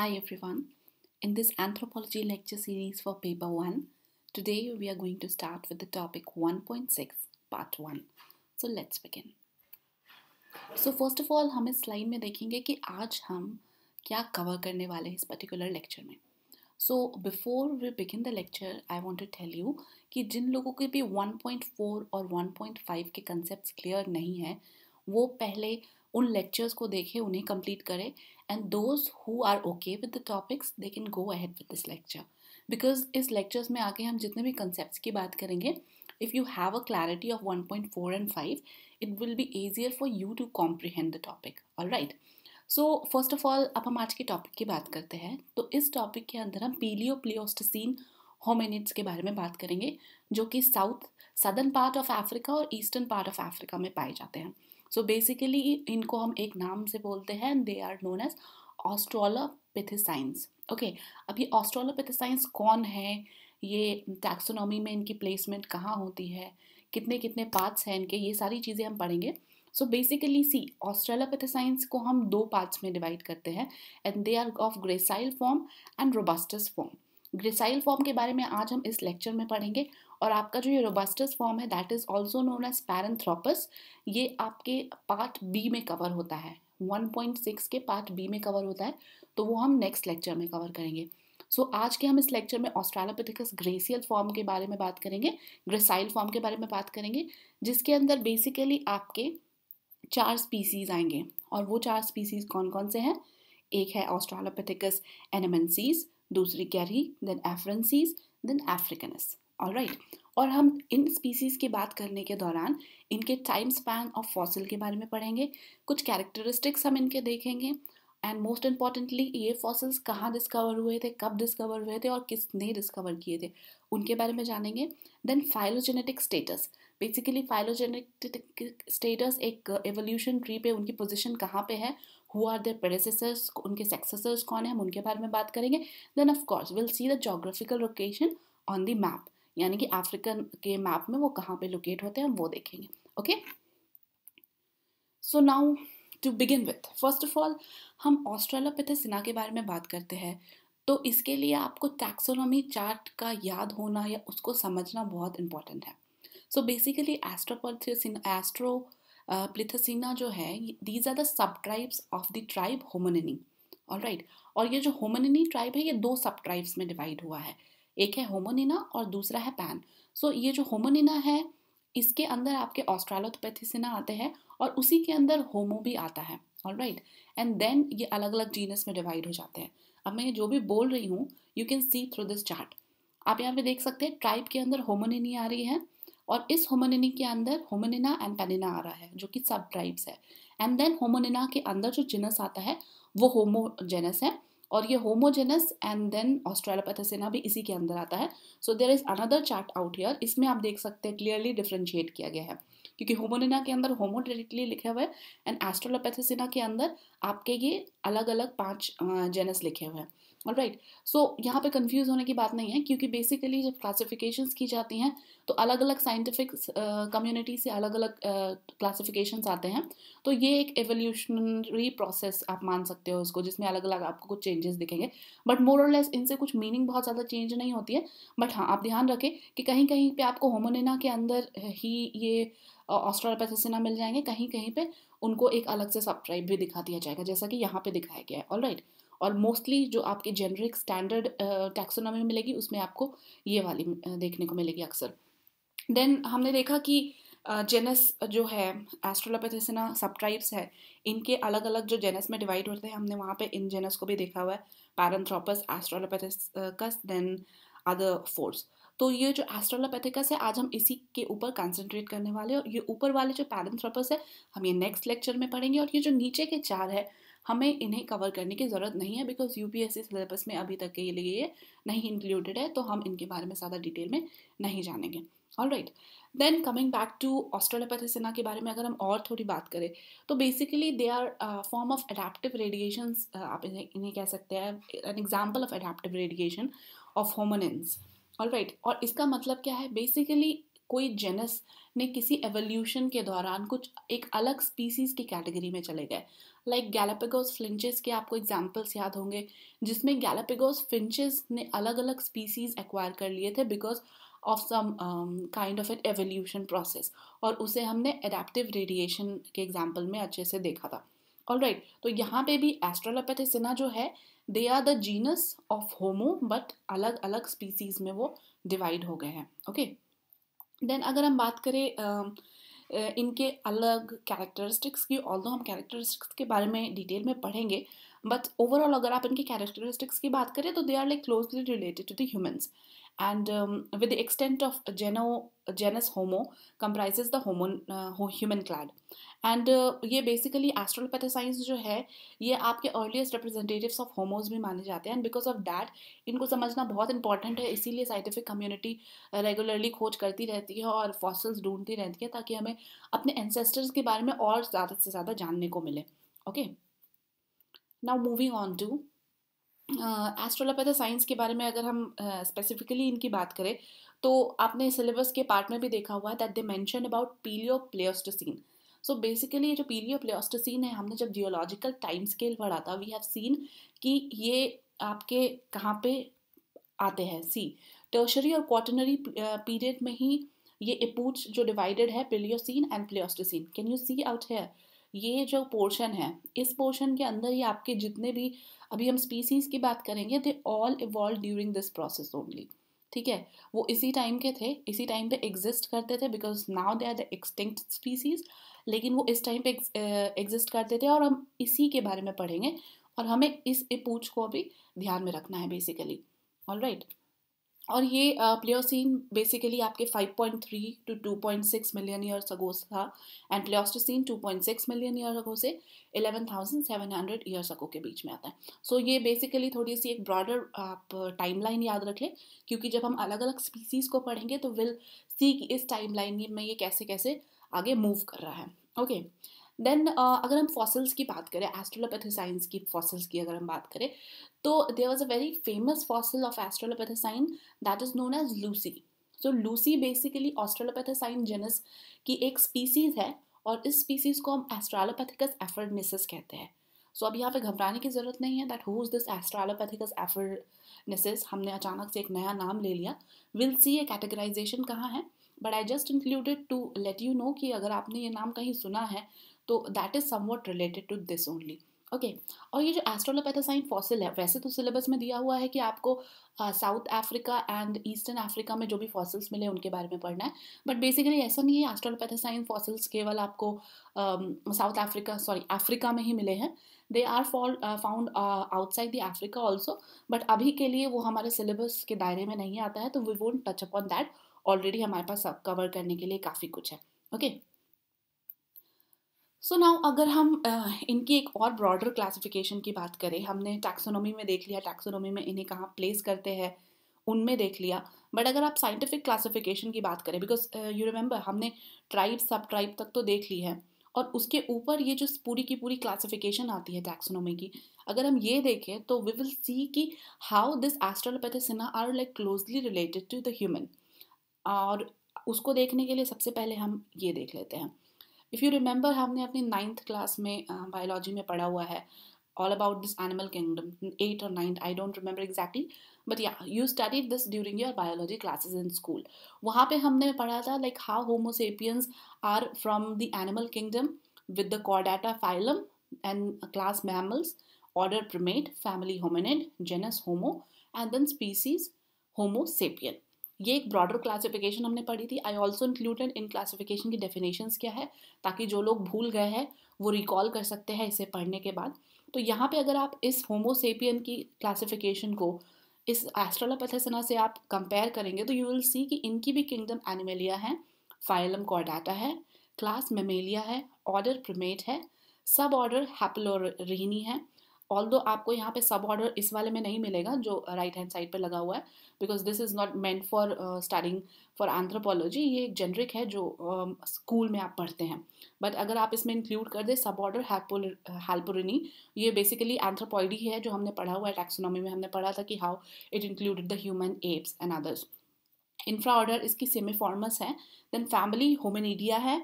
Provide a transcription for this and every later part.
Hi everyone. In this anthropology lecture series for paper 1, today we are going to start with the topic 1.6 part 1. So let's begin. So first of all हम इस slide में देखेंगे कि आज हम क्या cover करने वाले इस particular lecture Mein. So before we begin the lecture, I want to tell you कि jin logo ke bhi 1.4 और 1.5 ke concepts clear nahi है wo pehle उन लेक्चर्स को देखें उन्हें कंप्लीट करें and those who are okay with the topics they can go ahead with this lecture because is lectures mein aake hum jitne bhi concepts ki baat karenge if you have a clarity of 1.4 and 5 it will be easier for you to comprehend the topic all right so first of all अब हम आज के topic की बात करते हैं तो इस टॉपिक के अंदर हम पीलियो प्लियोस्टसीन होमिनिट्स के बारे में बात करेंगे जो कि south southern part of Africa और ईस्टर्न पार्ट ऑफ अफ्रीका में पाए जाते हैं सो बेसिकली इनको हम एक नाम से बोलते हैं and they are known as australopithecines okay अब ये कौन है ये टैक्सोनॉमी में इनकी प्लेसमेंट कहाँ होती है कितने कितने पार्ट्स हैं इनके ये सारी चीज़ें हम पढ़ेंगे सो बेसिकली सी ऑस्ट्रेलोपेथिसाइंस को हम दो पार्ट्स में डिवाइड करते हैं and they are of gracile form and robustus form gracile form के बारे में आज हम इस लेक्चर में पढ़ेंगे और आपका जो ये रोबस्टस फॉर्म है that is also known as paranthropus ये आपके पार्ट बी में कवर होता है 1.6 के पार्ट बी में कवर होता है तो वो हम नेक्स्ट लेक्चर में कवर करेंगे सो so, आज के हम इस लेक्चर में ऑस्ट्रेलोपिथिकस ग्रेसियल फॉर्म के बारे में बात करेंगे ग्रेसाइल फॉर्म के बारे में बात करेंगे जिसके अंदर बेसिकली आपके चार स्पीसीज आएंगे और वो चार स्पीसीज कौन कौन से हैं एक है ऑस्ट्रेलोपिथिकस एनिमेंसीज दूसरी garhi then afarensis then africanus all right और हम इन स्पीसीज़ की बात करने के दौरान इनके टाइम स्पैन ऑफ फॉसिल के बारे में पढ़ेंगे कुछ कैरेक्टरिस्टिक्स हम इनके देखेंगे एंड मोस्ट इम्पॉर्टेंटली ये फॉसिल्स कहाँ डिस्कवर हुए थे कब डिस्कवर हुए थे और किसने डिस्कवर किए थे उनके बारे में जानेंगे then phylogenetic status basically phylogenetic status एक एवोल्यूशन ट्री पे उनकी पोजिशन कहाँ पे है हु आर देर प्रोसेसर्स उनके सक्सेसर्स कौन है हम उनके बारे में बात करेंगे then of course will see the geographical location on the map यानी कि अफ्रीकन के मैप में वो कहाँ पे लोकेट होते हैं हम वो देखेंगे okay so now to begin with first of all हम ऑस्ट्रेलोपिथेसिना के बारे में बात करते हैं तो इसके लिए आपको टैक्सोनॉमी चार्ट का याद होना या उसको समझना बहुत इंपॉर्टेंट है सो बेसिकली एस्ट्रोपल्थिसिना एस्ट्रो प्लिथसिना जो है these are the sub tribes of the tribe hominini all right और ये जो होमनिनी ट्राइब है ये दो सब ट्राइब्स में डिवाइड हुआ है एक है होमोनिना और दूसरा है पैन सो so, ये जो होमोनिना है इसके अंदर आपके ऑस्ट्रेलोथपेथिसिना आते हैं और उसी के अंदर होमो भी आता है ऑल राइट एंड देन ये अलग अलग जीनस में डिवाइड हो जाते हैं अब मैं ये जो भी बोल रही हूँ you can see through this chart आप यहाँ पे देख सकते हैं ट्राइब के अंदर होमोनिनी आ रही है और इस होमोनिनी के अंदर होमोनिना एंड पेनिना आ रहा है जो कि सब ट्राइब्स है एंड देन होमोनिना के अंदर जो जीनस आता है वो होमोजेनस है और ये होमोजेनस एंड देन ऑस्ट्रेलोपैथेसिना भी इसी के अंदर आता है so there is another chart out here इसमें आप देख सकते हैं क्लियरली डिफ्रेंशिएट किया गया है क्योंकि होमोनिना के अंदर होमो डायरेक्टली लिखा हुआ है एंड एस्ट्रोलोपैथेसिना के अंदर आपके ये अलग अलग पांच जेनस लिखे हुए हैं और राइट सो यहाँ पे कंफ्यूज होने की बात नहीं है क्योंकि बेसिकली जब क्लासिफिकेशन की जाती हैं तो अलग अलग साइंटिफिक कम्युनिटी से अलग अलग क्लासिफिकेशंस आते हैं तो ये एक एवोल्यूशनरी प्रोसेस आप मान सकते हो उसको जिसमें अलग अलग आपको कुछ चेंजेस दिखेंगे बट मोर और लेस इनसे कुछ मीनिंग बहुत ज़्यादा चेंज नहीं होती है बट हाँ आप ध्यान रखें कि कहीं कहीं पर आपको होमोनिना के अंदर ही ये ऑस्ट्रोलपैथेसिना मिल जाएंगे कहीं कहीं पर उनको एक अलग से सब ट्राइब भी दिखा दिया जाएगा जैसा कि यहाँ पे दिखाया गया है ऑल राइट और मोस्टली जो आपकी जेनरिक स्टैंडर्ड टैक्सोनॉमी मिलेगी उसमें आपको ये वाली देखने को मिलेगी अक्सर देन हमने देखा कि जेनस जो है एस्ट्रोलोपेथिसना सब ट्राइब्स है इनके अलग अलग जो जेनस में डिवाइड होते हैं हमने वहाँ पे इन जेनस को भी देखा हुआ है paranthropus australopithecus then other forms तो ये जो एस्ट्रोलोपैथिकस है आज हम इसी के ऊपर कंसंट्रेट करने वाले और ये ऊपर वाले जो पैरेंथ्रोपस है हम ये नेक्स्ट लेक्चर में पढ़ेंगे और ये जो नीचे के चार है हमें इन्हें कवर करने की ज़रूरत नहीं है because U P S C syllabus में अभी तक के लिए ये नहीं इंक्लूडेड है तो हम इनके बारे में ज़्यादा डिटेल में नहीं जानेंगे all right then coming back to australopithecina के बारे में अगर हम और थोड़ी बात करें तो basically they are form of adaptive radiation आप इन्हें इन्हें कह सकते हैं an example of adaptive radiation of hominins all right right. और इसका मतलब क्या है बेसिकली कोई जेनस ने किसी एवोल्यूशन के दौरान कुछ एक अलग स्पीसीज की कैटेगरी में चले गए लाइक गैलापेगोस फिंचेस के आपको एग्जाम्पल्स याद होंगे जिसमें गैलापेगोस फिंचेस ने अलग अलग स्पीसीज एक्वायर कर लिए थे because of some kind of an evolution process और उसे हमने एडेप्टिव रेडिएशन के एग्जाम्पल में अच्छे से देखा था ऑल राइट right, तो यहाँ पे भी एस्ट्रोलोपैथिसिना जो है they are the genus of homo but अलग अलग स्पीसीज में वो डिवाइड हो गए हैं ओके देन अगर हम बात करें इनके अलग कैरेक्टरिस्टिक्स की दो हम कैरेक्टरिस्टिक्स के बारे में डिटेल में पढ़ेंगे बट ओवरऑल अगर आप इनके कैरेक्टरिस्टिक्स की बात करें तो they are like closely related to the humans and um, with the extent of geno, genus Homo comprises the homon, uh, human clad. And uh, ये बेसिकली एस्ट्रोलपैथोसाइंस जो है ये आपके अर्लीस्ट रिप्रेजेंटेटिव्स ऑफ होमोज भी माने जाते हैं एंड बिकॉज ऑफ दैट इनको समझना बहुत इंपॉर्टेंट है इसीलिए साइंटिफिक कम्युनिटी रेगुलरली खोज करती रहती है और फॉसल्स ढूंढती रहती है ताकि हमें अपने एनसेस्टर्स के बारे में और ज़्यादा से ज़्यादा जानने को मिले okay now moving on to australopithecines के बारे में अगर हम स्पेसिफिकली uh, इनकी बात करें तो आपने सिलेबस के पार्ट में भी देखा हुआ है that they mention about plio pleistocene so basically ये जो पीलियो प्लेस्टोसिन है हमने जब जियोलॉजिकल टाइम स्केल पढ़ा था वी हैव सीन कि ये आपके कहाँ पे आते हैं सी टर्शरी और क्वाटनरी पीरियड में ही ये एपूच जो डिवाइडेड है pliocene and pleistocene can you see out here ये जो पोर्शन है इस पोर्शन के अंदर ये आपके जितने भी अभी हम स्पीसीज़ की बात करेंगे they all evolve during this process only ठीक है वो इसी टाइम के थे इसी टाइम पे एग्जिस्ट करते थे because now they are the extinct species लेकिन वो इस टाइम पे एग्जिस्ट करते थे और हम इसी के बारे में पढ़ेंगे और हमें इस पूछ को भी ध्यान में रखना है बेसिकली ऑल राइट right. और ये प्लेयोसिन बेसिकली आपके 5.3 टू 2.6 मिलियन सगो अगो था and pleistocene 2.6 million year ago से 11,700 ईयर अगो के बीच में आता है सो so ये बेसिकली थोड़ी सी एक ब्रॉडर आप टाइमलाइन याद रख लें क्योंकि जब हम अलग अलग स्पीसीज़ को पढ़ेंगे तो विल सी इस इस टाइमलाइन में ये कैसे कैसे आगे मूव कर रहा है ओके okay. देन uh, अगर हम फॉसल्स की बात करें एस्ट्रोलोपैथोसाइंस की फॉसल्स की अगर हम बात करें तो there was a very famous fossil of australopithecine that is known as Lucy so Lucy basically australopithecine genus की एक स्पीसीज है और इस स्पीसीज को हम एस्ट्रालोपैथिकस एफर्डनेसिस कहते हैं सो so, अब यहाँ पे घबराने की ज़रूरत नहीं है that who is this australopithecus afarensis हमने अचानक से एक नया नाम ले लिया विल सी ए कैटेगराइजेशन कहाँ है but I just included to let you know कि अगर आपने ये नाम कहीं सुना है तो that is somewhat related to this only okay और ये जो एस्ट्रोलोपैथासाइन फॉसिल है वैसे तो सिलेबस में दिया हुआ है कि आपको South Africa and eastern Africa में जो भी फॉसिल्स मिले उनके बारे में पढ़ना है बट बेसिकली ऐसा नहीं है साइन फॉसिल्स केवल आपको साउथ अफ्रीका सॉरी अफ्रीका में ही मिले हैं they are fall found outside the Africa also but अभी के लिए वो हमारे सिलेबस के दायरे में नहीं आता है तो we won't touch upon that already हमारे पास कवर करने के लिए काफ़ी कुछ है okay okay? So so now अगर हम uh, इनकी एक और ब्रॉडर क्लासिफिकेशन की बात करें हमने टैक्सोनॉमी में देख लिया टैक्सोनॉमी में इन्हें कहाँ प्लेस करते हैं उनमें देख लिया बट अगर आप साइंटिफिक क्लासिफिकेशन की बात करें बिकॉज यू रिमेंबर हमने ट्राइब सब ट्राइब तक तो देख ली है और उसके ऊपर ये जो पूरी की पूरी क्लासिफिकेशन आती है टैक्सोनॉमी की अगर हम ये देखें तो वी विल सी कि how this australopithecina are like closely related to the human और उसको देखने के लिए सबसे पहले हम ये देख लेते हैं इफ़ यू रिमेंबर हमने अपनी नाइन्थ क्लास में बायोलॉजी में पढ़ा हुआ है all about this animal kingdom eight और ninth I don't remember exactly but yeah you study this during your biology classes in school वहाँ पर हमने पढ़ा था like how homo sapiens are from the animal kingdom with the कॉडाटा phylum and class mammals order primate family hominid genus homo and then species homo sapien ये एक broader classification हमने पढ़ी थी I also included in classification की definitions क्या है ताकि जो लोग भूल गए हैं वो रिकॉल कर सकते हैं इसे पढ़ने के बाद तो यहाँ पे अगर आप इस होमोसेपियन की क्लासिफिकेशन को इस एस्ट्रोलापथेसना से आप कंपेयर करेंगे तो यू विल सी कि इनकी भी किंगडम एनिमेलिया है फाइलम कॉडाटा है क्लास मेमेलिया है ऑर्डर प्रमेट है सब ऑर्डर हैपलोरिनी है ऑल दो आपको यहाँ पे सब ऑर्डर इस वाले में नहीं मिलेगा जो राइट हैंड साइड पे लगा हुआ है because this is not meant for starting for anthropology ये एक जेनरिक है जो स्कूल um, uh, में आप पढ़ते हैं बट अगर आप इसमें इंक्लूड कर दें सब ऑर्डर हेल्पोरिनी ये बेसिकली एंथ्रोपॉइडी है जो हमने पढ़ा हुआ है टैक्सोनॉमी में हमने पढ़ा था कि how it included the human apes and others infraorder इसकी सेमीफॉर्मस है देन फैमिली होमिनीडिया है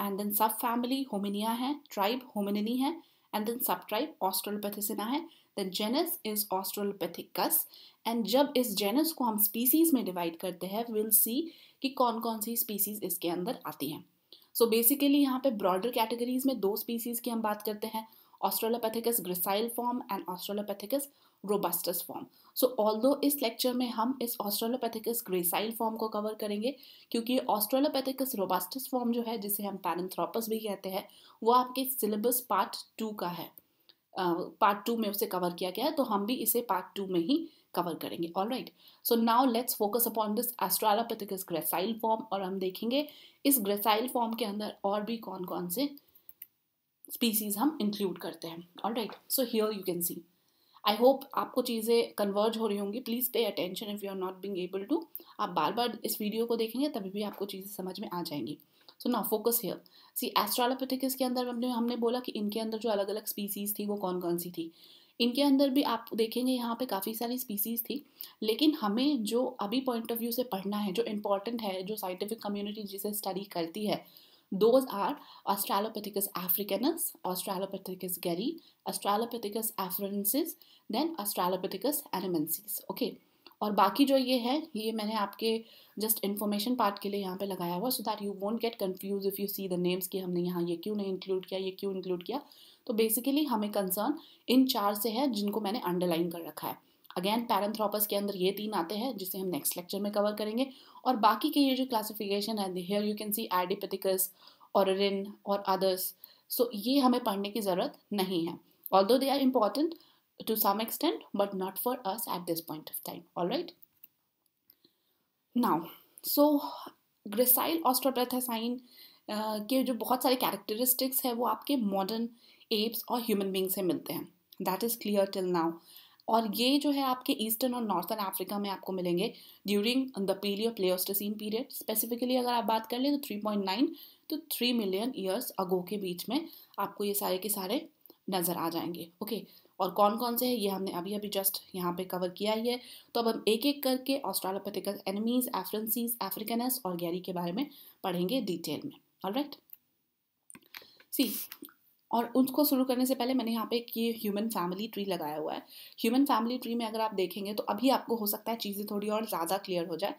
and then subfamily homininae है ट्राइब होमिनिनी है एंड देन सबट्राइब ऑस्ट्रोलोपैथिसिना है then genus is australopithecus and जब इस जेनस को हम स्पीसीज में डिवाइड करते हैं विल सी कि कौन कौन सी स्पीसीज इसके अंदर आती हैं सो बेसिकली यहाँ पे ब्रॉडर कैटेगरीज में दो स्पीसीज की हम बात करते हैं australopithecus gracile form and australopithecus robustus form so although इस लेक्चर में हम इस ऑस्ट्रोलोपैथिकस ग्रेसाइल फॉर्म को कवर करेंगे क्योंकि ऑस्ट्रोलोपैथिकस रोबस्टस फॉर्म जो है जिसे हम पैरेंथ्रोपस भी कहते हैं वो आपके सिलेबस पार्ट टू का है पार्ट uh, टू में उसे कवर किया गया है तो हम भी इसे पार्ट टू में ही कवर करेंगे all right so now let's focus upon this australopithecus gracile form और हम देखेंगे इस ग्रेसाइल फॉर्म के अंदर और भी कौन कौन से स्पीसीज हम इंक्लूड करते हैं all right so here you can see I hope आपको चीज़ें कन्वर्ज हो रही होंगी please pay attention if you are not being able to आप बार बार इस वीडियो को देखेंगे तभी भी आपको चीज़ें समझ में आ जाएंगी सो ना फोकस हेयर सी एस्ट्रोलोपेथिक्स के अंदर हमने हमने बोला कि इनके अंदर जो अलग अलग स्पीसीज़ थी वो कौन कौन सी थी इनके अंदर भी आप देखेंगे यहाँ पे काफ़ी सारी स्पीसीज़ थी लेकिन हमें जो अभी पॉइंट ऑफ व्यू से पढ़ना है जो इम्पॉर्टेंट है जो साइंटिफिक कम्युनिटी जिसे स्टडी करती है Those are Australopithecus africanus, Australopithecus gerry, Australopithecus afarensis, then Australopithecus animensis. Okay. और बाकी जो ये है ये मैंने आपके जस्ट इन्फॉर्मेशन पार्ट के लिए यहाँ पे लगाया हुआ so that you won't get confuse if you see the names कि हमने यहाँ ये क्यों नहीं इंक्लूड किया ये क्यों इंक्लूड किया तो बेसिकली हमें कंसर्न इन चार से है जिनको मैंने अंडरलाइन कर रखा है अगेन पैरेंथ्रोपस के अंदर ये तीन आते हैं जिसे हम नेक्स्ट लेक्चर में कवर करेंगे और बाकी के ये जो क्लासिफिकेशन है here you can see ardipithecus orrorin और अदर्स सो ये हमें पढ़ने की ज़रूरत नहीं है although they are important to some extent but not for us at this point of time all right now so gracile australopithecine के जो बहुत सारे कैरेक्टरिस्टिक्स है वो आपके मॉडर्न एप्स और ह्यूमन बींग्स से मिलते हैं that is clear till now और ये जो है आपके ईस्टर्न और नॉर्थन अफ्रीका में आपको मिलेंगे during the plio pleistocene period specifically अगर आप बात कर लें तो three point nine to three million years ago के बीच में आपको ये सारे के सारे नज़र आ जाएंगे ओके और कौन कौन से हैं ये हमने अभी अभी जस्ट यहाँ पे कवर किया ही है तो अब हम एक एक करके ऑस्ट्रालोपेथिकस एनिमीज एफ्रेंसीज एफ्रिकनस और गैरी के बारे में पढ़ेंगे डिटेल में ऑल राइट सी और उनको शुरू करने से पहले मैंने यहाँ पे एक ये ह्यूमन फैमिली ट्री लगाया हुआ है ह्यूमन फैमिली ट्री में अगर आप देखेंगे तो अभी आपको हो सकता है चीज़ें थोड़ी और ज़्यादा क्लियर हो जाए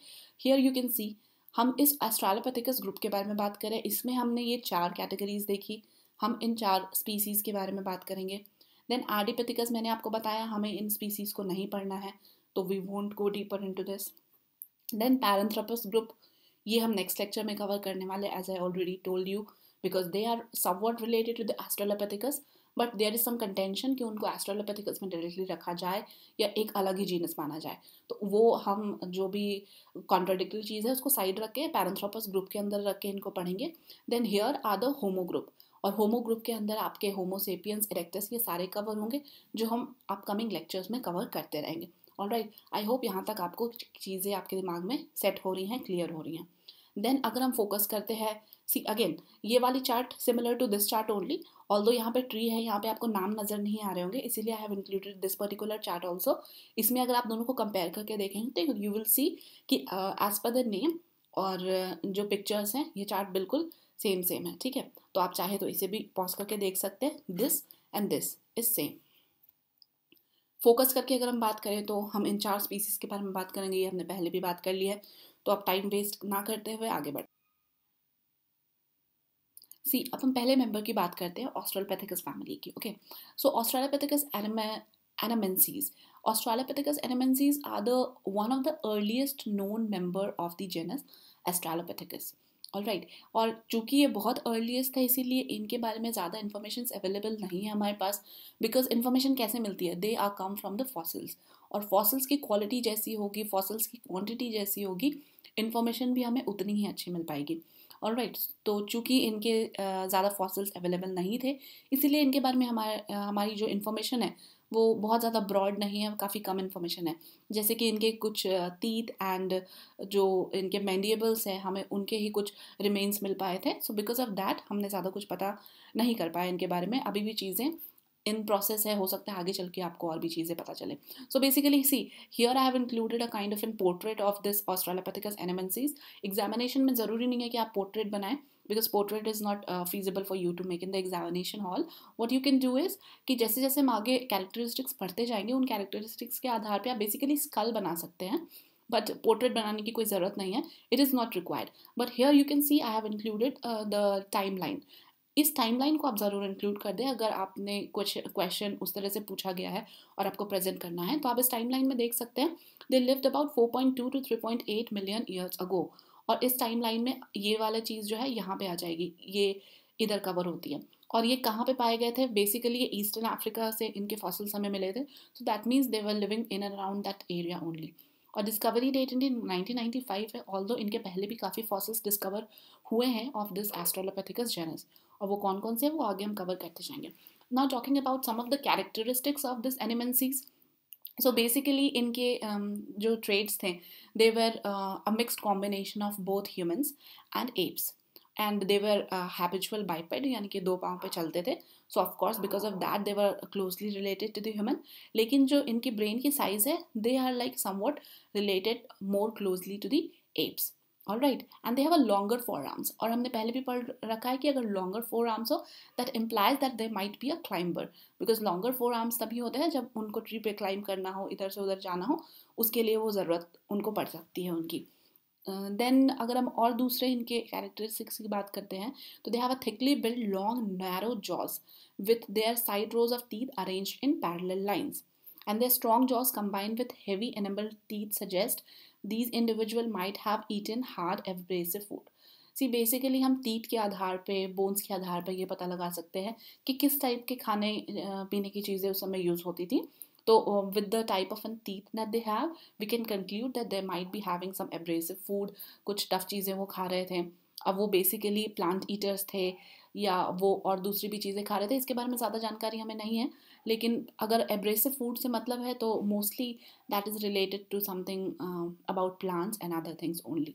हियर यू कैन सी हम इस एस्ट्रालोपैथिकस ग्रुप के बारे में बात करें इसमें हमने ये चार कैटेगरीज देखी हम इन चार स्पीसीज़ के बारे में बात करेंगे देन आर्डिपैथिकस मैंने आपको बताया हमें इन स्पीसीज़ को नहीं पढ़ना है तो we won't go deeper into this then paranthropus group ये हम नेक्स्ट लेक्चर में कवर करने वाले as I already told you because they are what related to the australopithecus but there is some contention कि उनको एस्ट्रोलोपैथिकस में directly रखा जाए या एक अलग ही जीनस माना जाए तो वो हम जो भी कॉन्ट्राडिक्टरी चीज़ है उसको साइड रख के पैरेंथ्रोपस ग्रुप के अंदर रख के इनको पढ़ेंगे then here are the homo group और होमो ग्रुप के अंदर आपके होमोसेपियंस इरेक्टस ये सारे कवर होंगे जो हम अपकमिंग लेक्चर्स में कवर करते रहेंगे ऑल राइट आई होप यहाँ तक आपको चीज़ें आपके दिमाग में सेट हो रही हैं क्लियर हो रही हैं देन अगर हम फोकस करते हैं सी अगेन ये वाली chart similar to this chart only although यहाँ पे ट्री है यहाँ पे आपको नाम नज़र नहीं आ रहे होंगे इसीलिए I have included this particular chart also इसमें अगर आप दोनों को कंपेयर करके देखेंगे तो यू विल सी कि एज पर द नेम और uh, जो पिक्चर्स हैं ये चार्ट बिल्कुल सेम सेम है ठीक है तो आप चाहे तो इसे भी पॉज करके देख सकते हैं this and this is same focus करके अगर हम बात करें तो हम इन चार स्पीसीज के बारे में बात करेंगे ये हमने पहले भी बात कर ली है तो आप टाइम वेस्ट ना करते हुए आगे बढ़ सी अब हम पहले मेंबर की बात करते हैं ऑस्ट्रेलोपैथिकस फैमिली की okay so australopithecus anamensis Australopithecus anamensis are the one of the earliest known member of the genus Australopithecus. All right और चूंकि ये बहुत अर्लीस्ट है इसीलिए इनके बारे में ज़्यादा इन्फॉर्मेशन अवेलेबल नहीं है हमारे पास बिकॉज इन्फॉर्मेशन कैसे मिलती है they are come from the fossils और फॉसिल्स की क्वालिटी जैसी होगी फॉसिल्स की क्वान्टिटी जैसी होगी इन्फॉर्मेशन भी हमें उतनी ही अच्छी मिल पाएगी और राइट तो चूँकि इनके ज़्यादा फॉसल्स अवेलेबल नहीं थे इसीलिए इनके बारे में हमारे हमारी जो इन्फॉर्मेशन है वो बहुत ज़्यादा ब्रॉड नहीं है काफ़ी कम इन्फॉर्मेशन है जैसे कि इनके कुछ तीत एंड जो इनके मैंडिएबल्स हैं हमें उनके ही कुछ रिमेन्स मिल पाए थे सो बिकॉज ऑफ दैट हमने ज़्यादा कुछ पता नहीं कर पाया इनके बारे में अभी भी चीज़ें इन प्रोसेस है हो सकता है आगे चल के आपको और भी चीज़ें पता चले so basically see here I have included a kind of in portrait of this australopithecus anamensis examination में ज़रूरी नहीं है कि आप पोर्ट्रेट बनाएं because portrait is not feasible for you to make in the examination hall what you can do is कि जैसे जैसे हम आगे कैरेक्टरिस्टिक्स पढ़ते जाएंगे उन कैरेक्टरिस्टिक्स के आधार पर आप बेसिकली स्कल बना सकते हैं बट पोर्ट्रेट बनाने की कोई ज़रूरत नहीं है it is not required but here you can see I have included the timeline इस टाइमलाइन को आप ज़रूर इंक्लूड कर दें अगर आपने कुछ क्वेश्चन उस तरह से पूछा गया है और आपको प्रेजेंट करना है तो आप इस टाइमलाइन में देख सकते हैं they lived about 4.2 to 3.8 million years ago और इस टाइमलाइन में ये वाला चीज़ जो है यहाँ पे आ जाएगी ये इधर कवर होती है और ये कहाँ पे पाए गए थे बेसिकली ये ईस्टर्न अफ्रीका से इनके फॉसल्स हमें मिले थे so that means they were living in around that area only और डिस्कवरी डेट इनकी नाइनटीन है ऑल इनके पहले भी काफ़ी फॉसल्स डिस्कवर हुए हैं ऑफ दिस एस्ट्रोलोपैथिकस जेनस और वो कौन कौन से हैं वो आगे हम कवर करते जाएंगे now talking about some of the characteristics of this anamensis so basically इनके um, जो ट्रेड्स थे they were a mixed combination of both humans and apes and they were habitual biped यानी कि दो पाँव पे चलते थे so of course because of that they were closely related to the human लेकिन जो इनकी ब्रेन की साइज़ है they are like somewhat related more closely to the apes all right and they have a longer fore arms और हमने पहले भी पढ़ रखा है कि अगर लॉन्गर फोर आर्म्स हो that implies that they might be a climber because longer fore arms तभी होते हैं जब उनको ट्री पे क्लाइंब करना हो इधर से उधर जाना हो उसके लिए वो ज़रूरत उनको पड़ सकती है उनकी देन uh, अगर हम और दूसरे इनके कैरेक्टरिस्टिक्स की बात करते हैं तो they have a thickly build long narrow jaws with their side rows of teeth arrange in parallel lines and their strong jaws combined with heavy enamel teeth suggest these individual might have eaten hard abrasive food see basically हम teeth के आधार पे bones के आधार पे ये पता लगा सकते हैं कि किस टाइप के खाने पीने की चीज़ें उस समय यूज़ होती थी तो with the type of an teeth that they have we can conclude that they might be having some abrasive food कुछ टफ चीज़ें वो खा रहे थे अब वो बेसिकली प्लांट ईटर्स थे या वो और दूसरी भी चीज़ें खा रहे थे इसके बारे में ज़्यादा जानकारी हमें नहीं है लेकिन अगर एब्रेसिव फूड से मतलब है तो mostly that is related to something about plants and other things only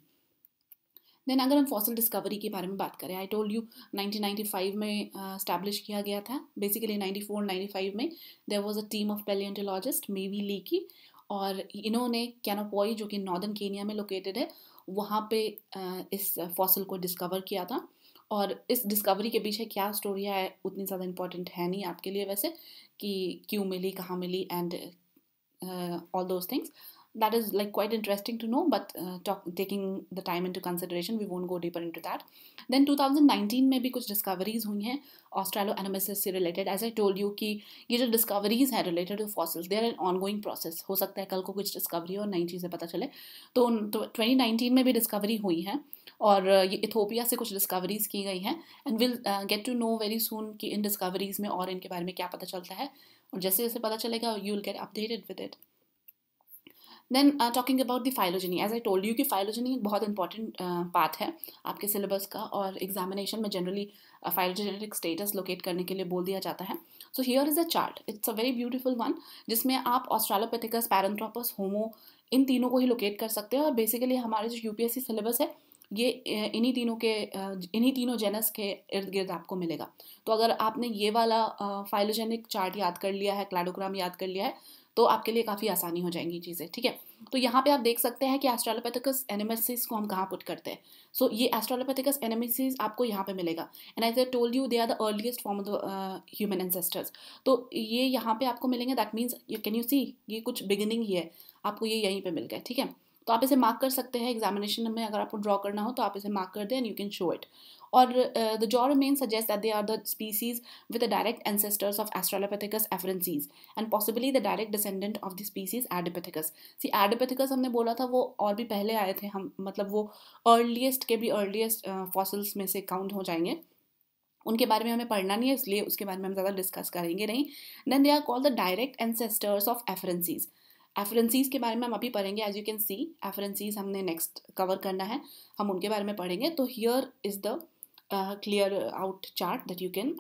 then अगर हम फॉसिल डिस्कवरी के बारे में बात करें आई टोल्ड यू 1995 में स्टैब्लिश uh, किया गया था बेसिकली 94 95 में there was a team of paleontologist Meave Leakey और इन्होंने कैनोपोई जो कि नॉर्दर्न केनिया में लोकेटेड है वहाँ पे uh, इस फॉसिल को डिस्कवर किया था और इस डिस्कवरी के पीछे क्या स्टोरी है उतनी ज़्यादा इंपॉर्टेंट है नहीं आपके लिए वैसे कि क्यों मिली कहाँ मिली and all those things that is like quite interesting to know but taking the time into consideration we won't go deeper into that then two thousand nineteen में भी कुछ डिस्कवरीज हुई हैं ऑस्ट्रेलो एनोमिसिस से related as I told you की ये जो discoveries हैं related to fossils they are an ongoing process हो सकता है कल को कुछ डिस्कवरी और नई चीज़ें पता चले तो ट्वेंटी नाइनटीन तो में भी डिस्कवरी हुई हैं और ये इथोपिया से कुछ डिस्कवरीज की गई हैं and will get to know very soon कि इन डिस्कवरीज में और इनके बारे में क्या पता चलता है और जैसे जैसे पता चलेगा you will get updated with it then talking about the phylogeny as I told you कि फाइलोजनी एक बहुत इंपॉर्टेंट पार्ट uh, है आपके सिलेबस का और एग्जामिनेशन में जनरली फाइलोजेनेटिक स्टेटस लोकेट करने के लिए बोल दिया जाता है so here is a chart it's a very beautiful one जिसमें आप ऑस्ट्रालोपेथिकस पैरेंट्रोपस होमो इन तीनों को ही लोकेट कर सकते हैं और बेसिकली हमारे जो यूपीएससी सिलेबस है ये इन्हीं तीनों के इन्हीं तीनों जेनस के इर्द गिर्द आपको मिलेगा तो अगर आपने ये वाला फाइलोजेनिक चार्ट याद कर लिया है क्लाडोग्राम याद कर लिया है तो आपके लिए काफ़ी आसानी हो जाएंगी चीज़ें ठीक है तो यहाँ पे आप देख सकते हैं कि एस्ट्रोलोपैथिकस एनिमेसिस को हम कहाँ पुट करते हैं सो so, ये एस्ट्रोलोपैथिकस एनिमेसिस आपको यहाँ पे मिलेगा and as I told you they are the earliest form of the human ancestors तो ये यहाँ पे आपको मिलेंगे that means can you see ये कुछ बिगिनिंग ही है आपको ये यहीं पर मिल गया ठीक है तो आप इसे मार्क कर सकते हैं एग्जामिनेशन में अगर आपको ड्रॉ करना हो तो आप इसे मार्क कर दें and you can show it और the jaw men suggest that they are the species with the direct ancestors of Australopithecus afarensis and possibly the direct descendant of the species Ardipithecus see Ardipithecus हमने बोला था वो और भी पहले आए थे हम मतलब वो अर्लीस्ट के भी अर्लीस्ट फॉसल्स uh, में से काउंट हो जाएंगे उनके बारे में हमें पढ़ना नहीं है इसलिए उसके बारे में हम ज़्यादा डिस्कस करेंगे नहीं then they are call the direct ancestors of afarensis afarensis के बारे में हम अभी पढ़ेंगे as you can see afarensis हमने नेक्स्ट कवर करना है हम उनके बारे में पढ़ेंगे तो here is the clear out chart that you can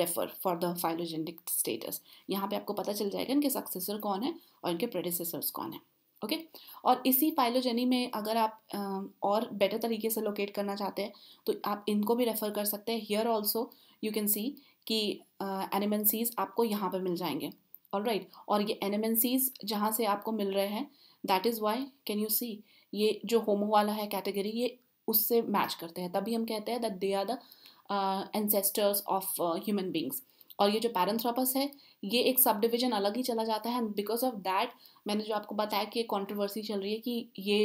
refer for the phylogenetic status यहाँ पे आपको पता चल जाएगा इनके सक्सेसर कौन है और इनके प्रेडिसेसर्स कौन है ओके okay? और इसी फाइलोजेनी में अगर आप uh, और बेटर तरीके से लोकेट करना चाहते हैं तो आप इनको भी रेफ़र कर सकते हैं here also you can see कि एनिमेंसीज uh, आपको यहाँ पर मिल जाएंगे ऑल राइट और ये एन जहाँ से आपको मिल रहे हैं that is why can you see ये जो होमो वाला है कैटेगरी ये उससे मैच करते हैं तभी हम कहते हैं that they are the ancestors of human beings और ये जो पैरेंथ्रोपस है ये एक सब डिविजन अलग ही चला जाता है एंड बिकॉज ऑफ दैट मैंने जो आपको बताया कि कॉन्ट्रोवर्सी चल रही है कि ये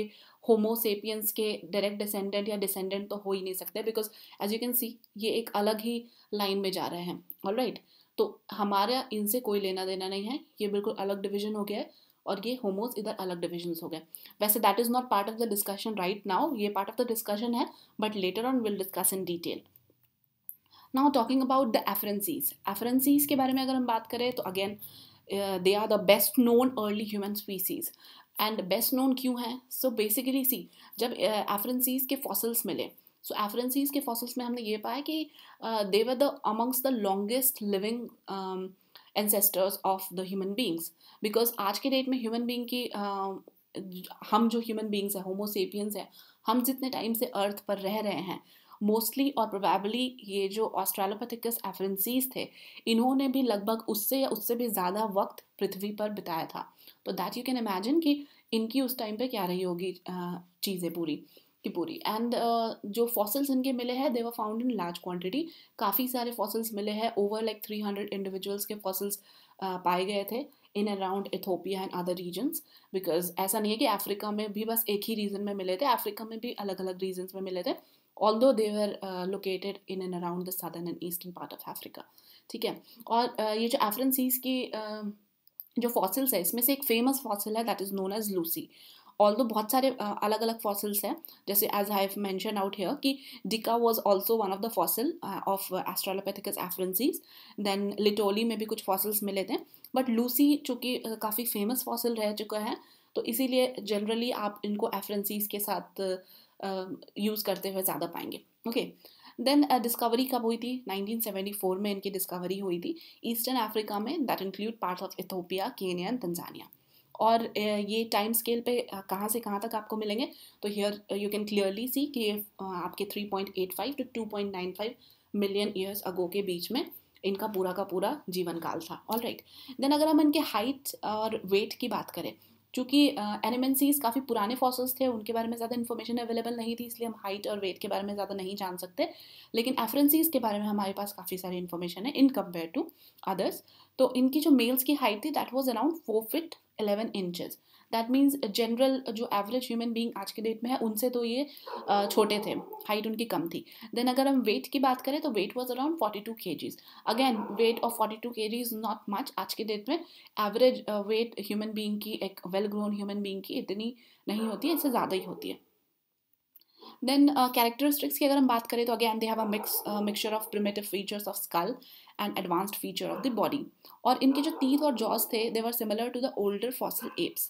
होमोसेपियंस के डायरेक्ट डिसेंडेंट या डिसेंडेंट तो हो ही नहीं सकते because as you can see ये एक अलग ही लाइन में जा रहे हैं ऑल राइट right? तो हमारा इनसे कोई लेना देना नहीं है ये बिल्कुल अलग डिवीजन हो गया है और ये होमोज इधर अलग डिविजन हो गए वैसे that is not part of the discussion right now ये पार्ट ऑफ द डिस्कशन है but later on will discuss in detail now talking about the afarensis afarensis के बारे में अगर हम बात करें तो again they are the best known early human species and best known क्यों हैं सो बेसिकली सी जब एफरेंसीज uh, के फॉसल्स मिले सो एफरेंसीज के फॉसिल्स में हमने ये पाया कि they were the amongst the longest living ancestors of the human beings because आज के डेट में ह्यूमन बींग की uh, हम जो ह्यूमन बींग्स हैं होमोसेपियंस हैं हम जितने टाइम से अर्थ पर रह रहे हैं मोस्टली और प्रोबेबली ये जो ऑस्ट्रेलोपैथिकस एफरेंसीज थे इन्होंने भी लगभग उससे या उससे भी ज़्यादा वक्त पृथ्वी पर बिताया था तो दैट यू कैन इमेजिन कि इनकी उस टाइम पे क्या रही होगी uh, चीज़ें पूरी की पूरी एंड uh, जो फॉसल्स इनके मिले हैं they were found in large quantity काफ़ी सारे फॉसल्स मिले हैं over like three hundred individuals के फॉसल्स uh, पाए गए थे in around Ethiopia and other regions because ऐसा नहीं है कि अफ्रीका में भी बस एक ही रीजन में मिले थे अफ्रीका में भी अलग अलग रीजन्स में मिले थे although they were located in and around the southern and eastern part of Africa ठीक है और uh, ये जो एफ्रन सीज की uh, जो फॉसिल्स है इसमें से एक फेमस फॉसिल है that is known as Lucy although बहुत सारे अलग अलग फॉसिल्स हैं जैसे as I have mention out here कि Dikika was also one of the fossil of Australopithecus afarensis then Laetoli में भी कुछ फॉसिल्स मिले थे बट लूसी चूँकि काफ़ी फेमस फॉसिल रह चुका है तो इसीलिए जनरली आप इनको एफरेंसीज के साथ यूज़ करते हुए ज़्यादा पाएंगे okay okay. Then discovery uh, कब हुई थी 1974 में इनकी डिस्कवरी हुई थी ईस्टर्न अफ्रीका में that include parts of Ethiopia Kenya and Tanzania और ये टाइम स्केल पे कहाँ से कहाँ तक आपको मिलेंगे तो here you can clearly see कि आपके 3.85 टू 2.95 मिलियन ईयर्स अगो के बीच में इनका पूरा का पूरा जीवन काल था ऑल राइट देन अगर हम इनके हाइट और वेट की बात करें चूँकि एनिमेंसीज काफ़ी पुराने फॉसल्स थे उनके बारे में ज़्यादा इन्फॉर्मेशन अवेलेबल नहीं थी इसलिए हम हाइट और वेट के बारे में ज़्यादा नहीं जान सकते लेकिन एफरेंसीज के बारे में हमारे पास काफ़ी सारी इन्फॉर्मेशन है इन कम्पेयर टू अदर्स तो इनकी जो मेल्स की हाइट थी that was around four feet eleven inches that means general जो एवरेज ह्यूमन बींग आज के डेट में है उनसे तो ये छोटे थे हाइट उनकी कम थी देन अगर हम वेट की बात करें तो weight was around forty two K Gs again weight of forty two K G is not much आज के डेट में एवरेज वेट ह्यूमन बींग की एक वेल ग्रोन ह्यूमन बींग की इतनी नहीं होती है इससे ज़्यादा ही होती है देन कैरेक्टरिस्टिक्स की अगर हम बात करें तो again they have a mix mixture of primitive features of skull and advanced feature of the body और इनके जो टीथ और जॉज थे they were similar to the older fossil apes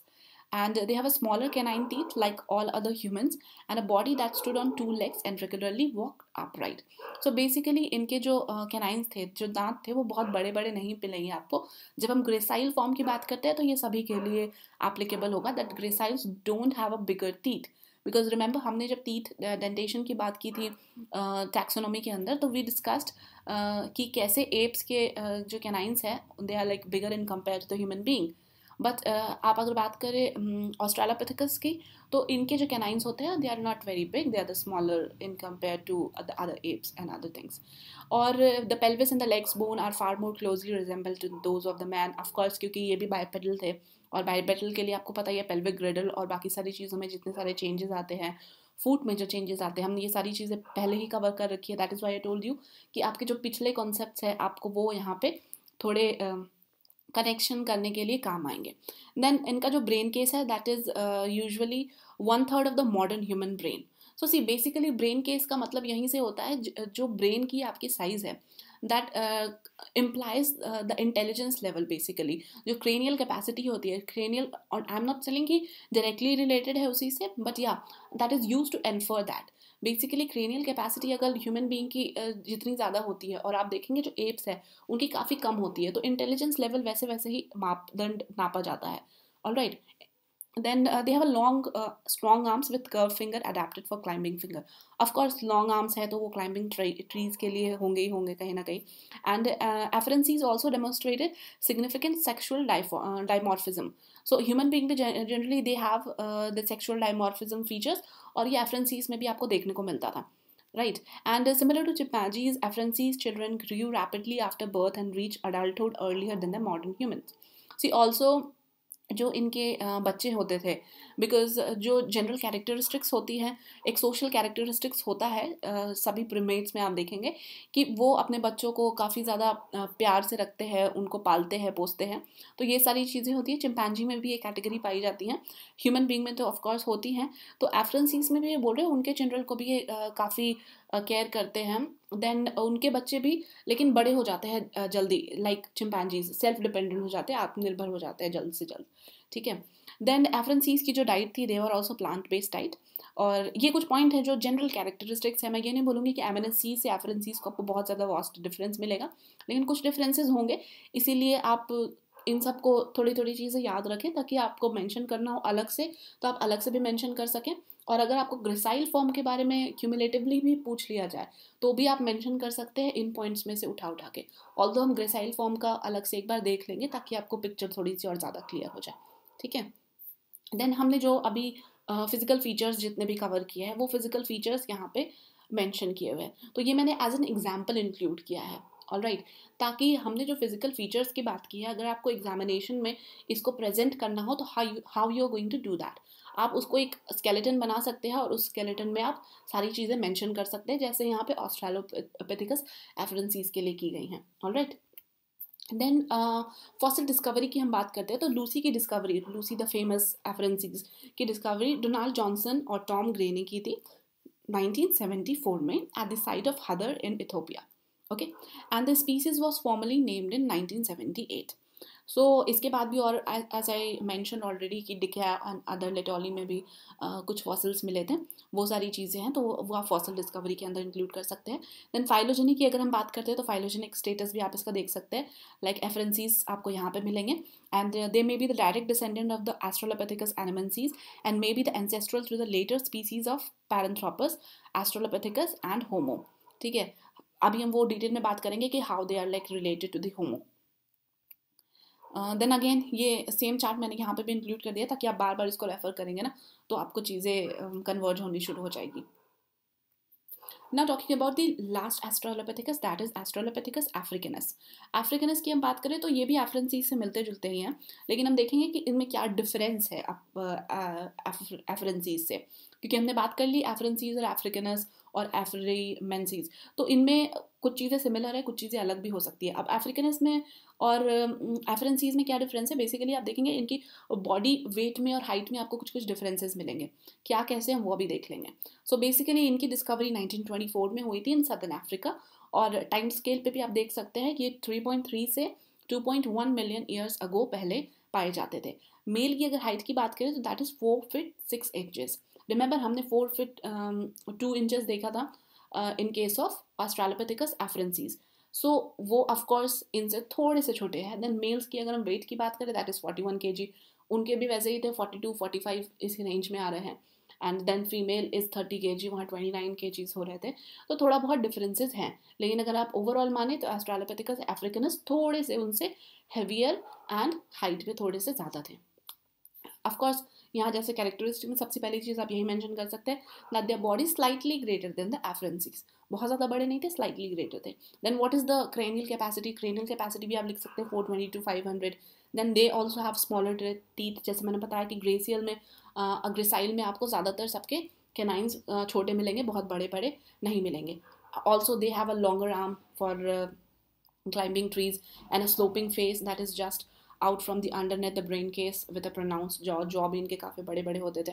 and they have a smaller canine teeth like all other humans and a body that stood on two legs and regularly walked upright. So basically इनके जो canines थे जो दांत थे वो बहुत बड़े बड़े नहीं मिलेंगे आपको जब हम gracile form की बात करते हैं तो ये सभी के लिए applicable होगा that graciles don't have a bigger teeth because remember हमने जब टीथ डेंटेशन की बात की थी टैक्सोनॉमी uh, के अंदर तो वी डिस्कस्ड uh, कि कैसे एप्स के uh, जो कैनाइंस हैं they are like bigger in compare to human being but uh, आप अगर बात करें ऑस्ट्रेलापिथिकस की तो इनके जो कैनाइंस होते हैं they are not very big they are the smaller in compare to other apes and other things और the pelvis and the legs bone are far more closely resemble to those of the man of course क्योंकि ये भी bipedal थे और bipedal के लिए आपको पता ही है पेल्विक ग्रेडल और बाकी सारी चीज़ों में जितने सारे चेंजेस आते हैं फूड में जो चेंजेस आते हैं हमने ये सारी चीज़ें पहले ही कवर कर रखी है that is why I told you कि आपके जो पिछले कॉन्सेप्ट है आपको वो यहाँ पे थोड़े uh, कनेक्शन करने के लिए काम आएंगे देन इनका जो ब्रेन केस है that is usually one third of the modern human brain so see basically brain case का मतलब यहीं से होता है जो ब्रेन की आपकी साइज़ है that implies the intelligence level basically जो क्रेनियल कैपेसिटी होती है क्रेनियल और आई एम नॉट सेलिंग कि डायरेक्टली रिलेटेड है उसी से बट या that is use to infer that basically cranial capacity अगर ह्यूमन बींग की जितनी ज़्यादा होती है और आप देखेंगे जो एप्स है उनकी काफ़ी कम होती है तो इंटेलिजेंस लेवल वैसे वैसे ही मापदंड नापा जाता है all right then uh, they have a long uh, strong arms with curved finger adapted for climbing finger of course long arms hai to wo climbing tree, trees ke liye honge hi honge kahin na kahin and uh, afferencies also demonstrated significant sexual uh, dimorphism so human being पे generally they have uh, the sexual dimorphism features aur ye afferencies mein bhi aapko dekhne ko milta tha right and uh, similar to chimpanzees afferencies children grew rapidly after birth and reach adulthood earlier than the modern humans see also जो इनके बच्चे होते थे because जो general characteristics होती हैं एक social characteristics होता है सभी प्रिमेट्स में आप देखेंगे कि वो अपने बच्चों को काफ़ी ज़्यादा प्यार से रखते हैं उनको पालते हैं पोसते हैं तो ये सारी चीज़ें होती हैं चिंपैनजी में भी ये कैटेगरी पाई जाती हैं ह्यूमन बींग में तो ऑफकोर्स होती हैं तो एफ्रेंसीज में भी ये बोल रहे हैं उनके जनरल को भी ये काफ़ी केयर करते हैं देन उनके बच्चे भी लेकिन बड़े हो जाते हैं जल्दी लाइक चिंपैनजीज सेल्फ डिपेंडेंट हो जाते हैं आत्मनिर्भर हो जाते हैं जल्द से जल्द ठीक है देन एफरेंसीज की जो डाइट थी they were also plant based diet और ये कुछ पॉइंट हैं जो जनरल कैरेक्टरिस्टिक्स है मैं ये नहीं बोलूँगी कि एमएनएससी से एफरेंसीज को आपको बहुत ज़्यादा वास्ट डिफरेंस मिलेगा लेकिन कुछ डिफरेंसेज होंगे इसीलिए आप इन सब को थोड़ी थोड़ी चीज़ें याद रखें ताकि आपको मेंशन करना हो अलग से तो आप अलग से भी मेंशन कर सकें और अगर आपको ग्रेसाइल फॉर्म के बारे में क्यूमुलेटिवली भी पूछ लिया जाए तो भी आप मेंशन कर सकते हैं इन पॉइंट्स में से उठा उठा के ऑल हम ग्रेसाइल फॉर्म का अलग से एक बार देख लेंगे ताकि आपको पिक्चर थोड़ी सी और ज़्यादा क्लियर हो जाए ठीक है देन हमने जो अभी फिजिकल uh, फीचर्स जितने भी कवर किए हैं वो फिजिकल फीचर्स यहाँ पे मेंशन किए हुए हैं तो ये मैंने एज एन एग्जाम्पल इंक्लूड किया है ऑल राइट right. ताकि हमने जो फिजिकल फीचर्स की बात की है अगर आपको एग्जामिनेशन में इसको प्रेजेंट करना हो तो how how you are going to do that आप उसको एक स्केलेटन बना सकते हैं और उस स्केलेटन में आप सारी चीज़ें मेंशन कर सकते हैं जैसे यहाँ पे ऑस्ट्रेलोपेथिकस एफरेंसीज के लिए की गई हैं all right then fossil discovery की हम बात करते हैं तो लूसी की discovery Lucy the famous afarensis की डिस्कवरी डोनाल्ड जॉनसन और टॉम ग्रे ने की थी 1974 में at the site of Hadar in Ethiopia okay and the species was formally named in 1978 so so, इसके बाद भी और एज आई मैंशन ऑलरेडी कि दिखा अदर लेटोली में भी आ, कुछ फॉसल्स मिले थे वो सारी चीज़ें हैं तो वो आप फॉसल डिस्कवरी के अंदर इंक्लूड कर सकते हैं देन फाइलोजेनिक की अगर हम बात करते हैं तो फाइलोजेनिक स्टेटस भी आप इसका देख सकते हैं लाइक like, एफरेंसीज आपको यहाँ पे मिलेंगे and they may be the direct descendant of the Australopithecus anamensis and may be the ancestral through the later species of Paranthropus Australopithecus and Homo ठीक है अभी हम वो डिटेल में बात करेंगे कि how they are like related to the Homo then uh, again ये सेम चार्ट मैंने यहाँ पे भी इंक्लूड कर दिया ताकि आप बार बार इसको रेफर करेंगे ना तो आपको चीज़ें कन्वर्ज um, होनी शुरू हो जाएगी ना talking about the last Australopithecus that is Australopithecus africanus africanus की हम बात करें तो ये भी एफरेंसी से मिलते जुलते ही हैं लेकिन हम देखेंगे कि इनमें क्या डिफरेंस है एफरेंसीज uh, से क्योंकि हमने बात कर ली एफरेंसीज और एफ्रिकनस और एफ्रीमेंसीज तो इनमें कुछ चीज़ें सिमिलर है कुछ चीज़ें अलग भी हो सकती है अब अफ्रीकनस में और एफरेंसीज में क्या डिफरेंस है बेसिकली आप देखेंगे इनकी बॉडी वेट में और हाइट में आपको कुछ कुछ डिफरेंसेस मिलेंगे क्या कैसे हैं वो भी देख लेंगे सो so बेसिकली इनकी डिस्कवरी 1924 में हुई थी इन सदर्न अफ्रीका और टाइम स्केल पे भी आप देख सकते हैं कि ये 3.3 से 2.1 मिलियन ईयर्स अगो पहले पाए जाते थे मेल की अगर हाइट की बात करें तो that is four feet six inches remember हमने फोर फिट टू इंचज देखा था इन केस ऑफ ऑस्ट्रालोपेथिकस एफरेंसीज सो वो ऑफकोर्स इनसे थोड़े से छोटे हैं देन मेल्स की अगर हम वेट की बात करें दैट इज़ फोर्टी वन के जी उनके भी वैसे ही थे फोर्टी टू फोर्टी फाइव इस रेंज में आ रहे हैं and then female is thirty K G वहाँ ट्वेंटी नाइन के जीज हो रहे थे तो थोड़ा बहुत डिफरेंसेज हैं लेकिन अगर आप ओवरऑल माने तो एस्ट्रालोपैथिकस एफ्रिकनस थोड़े से उनसे हैवियर एंड हाइट में थोड़े से ज़्यादा थे ऑफकोर्स यहाँ जैसे कैरेक्टरिस्टिक में सबसे पहली चीज़ आप यही मैंशन कर सकते हैं that their body slightly greater than the afarensis बहुत ज़्यादा बड़े नहीं थे स्लाइटली ग्रेटर थे then what is the cranial capacity cranial capacity भी आप लिख सकते हैं four twenty to five hundred then they also have smaller teeth जैसे मैंने बताया कि ग्रेसियल में अग्रेसाइल में आपको ज़्यादातर सबके कैनाइंस छोटे मिलेंगे बहुत बड़े बड़े नहीं मिलेंगे also they have a longer arm for climbing trees and a sloping face that is just out from the underneath the brain case with a pronounce jaw jaw भी इनके काफ़ी बड़े बड़े होते थे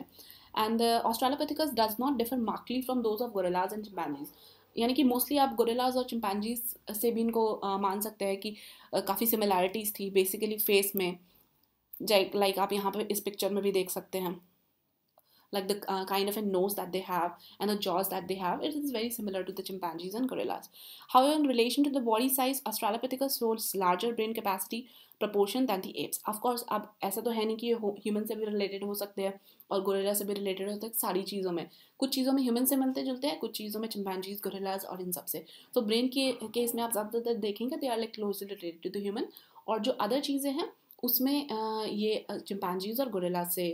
and Australopithecus does not differ markedly from those of gorillas and chimpanzees यानी कि mostly आप गोरेलाज और चिम्पैनजीज uh, से भी इनको uh, मान सकते हैं कि uh, काफ़ी सिमिलैरिटीज़ थी बेसिकली फेस में लाइक like, आप यहाँ पर इस पिक्चर में भी देख सकते हैं like the uh, kind of a nose that they have and the jaws that they have. It is very similar to the chimpanzees and gorillas. However, in relation to the body size, Australopithecus holds larger brain capacity proportion than the apes. Of course, अब ऐसा तो है नहीं कि ये human से भी related हो सकते हैं और गोरेला से भी रिलेटेड हो सकते हैं सारी चीज़ों में कुछ चीज़ों में ह्यूमन से मिलते जुलते हैं कुछ चीज़ों में चिम्पांजीज गोरेलाज और इन सब से तो ब्रेन के केस में आप ज़्यादातर देखेंगे they are like closely related to the human और जो अदर चीज़ें हैं उसमें ये चिम्पांजीज और गोरेला से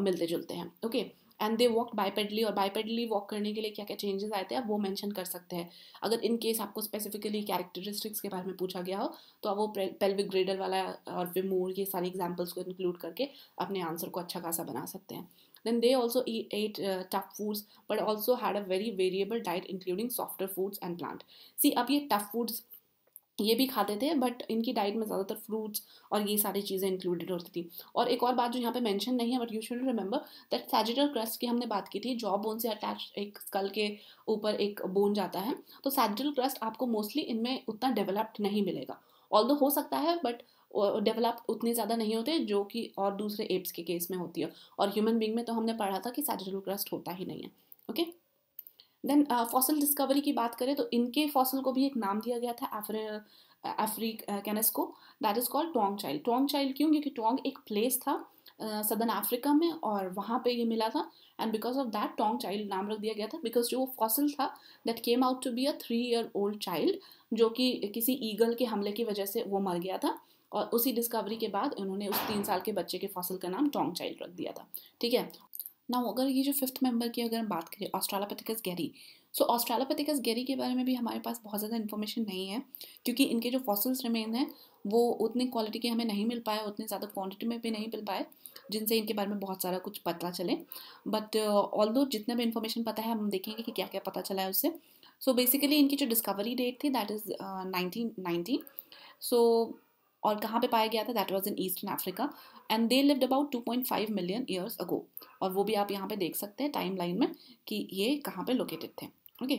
मिलते जुलते हैं okay and they walk bipedally और बाईपेडली वॉक करने के लिए क्या क्या चेंजेस आते हैं आप वो मैंशन कर सकते हैं अगर इन केस आपको स्पेसिफिकली कैरेक्टरिस्टिक्स के बारे में पूछा गया हो तो आप वो पेल्विक ग्रेडर वाला और मोर ये सारी एग्जाम्पल्स को इंक्लूड करके अपने आंसर को अच्छा खासा बना सकते हैं then they also eat tough foods but also had a very variable diet including softer foods and plant see अब ये टफ फूड्स ये भी खाते थे बट इनकी डाइट में ज़्यादातर फ्रूट्स और ये सारी चीज़ें इंक्लूडेड होती थी और एक और बात जो यहाँ पे मेंशन नहीं है but you should remember that sagittal crest की हमने बात की थी जॉब बोन से अटैच एक स्कल के ऊपर एक बोन जाता है तो सैजिटल क्रस्ट आपको मोस्टली इनमें उतना डेवलप्ड नहीं मिलेगा ऑल हो सकता है बट डेवलप उतने ज़्यादा नहीं होते जो कि और दूसरे एप्स के केस में होती है और ह्यूमन बींग में तो हमने पढ़ा था कि सैजिटल क्रस्ट होता ही नहीं है okay okay? Then fossil discovery की बात करें तो इनके फॉसल को भी एक नाम दिया गया था एफ्रे कैनस uh, uh, को that is called Taung child Taung child क्यों क्योंकि टोंग एक प्लेस था सदर्न uh, अफ्रीका में और वहाँ पे ये मिला था and because of that Taung child नाम रख दिया गया था बिकॉज जो फॉसल था that came out to be a three year old child जो कि किसी ईगल के हमले की वजह से वो मर गया था और उसी डिस्कवरी के बाद उन्होंने उस तीन साल के बच्चे के फॉसल का नाम टोंग चाइल्ड रख दिया था ठीक है ना अगर ये जो फिफ्थ मेंबर की अगर हम बात करें ऑस्ट्रालापथिकस गैरी सो ऑस्ट्रालापेथिकस गैरी के बारे में भी हमारे पास बहुत ज़्यादा इन्फॉर्मेशन नहीं है क्योंकि इनके जो फॉसल्स रिमेन हैं वो उतनी क्वालिटी के हमें नहीं मिल पाए उतनी ज़्यादा क्वान्टिटी में भी नहीं मिल पाए जिनसे इनके बारे में बहुत सारा कुछ पता चले बट ऑल दो जितना भी इन्फॉर्मेशन पता है हम देखेंगे कि क्या क्या पता चला है उससे सो बेसिकली इनकी जो डिस्कवरी डेट थी that is nineteen nineteen so और कहाँ पे पाया गया था that was in eastern Africa and they lived about 2.5 million years ago और वो भी आप यहाँ पे देख सकते हैं टाइम लाइन में कि ये कहाँ पे लोकेटेड थे ओके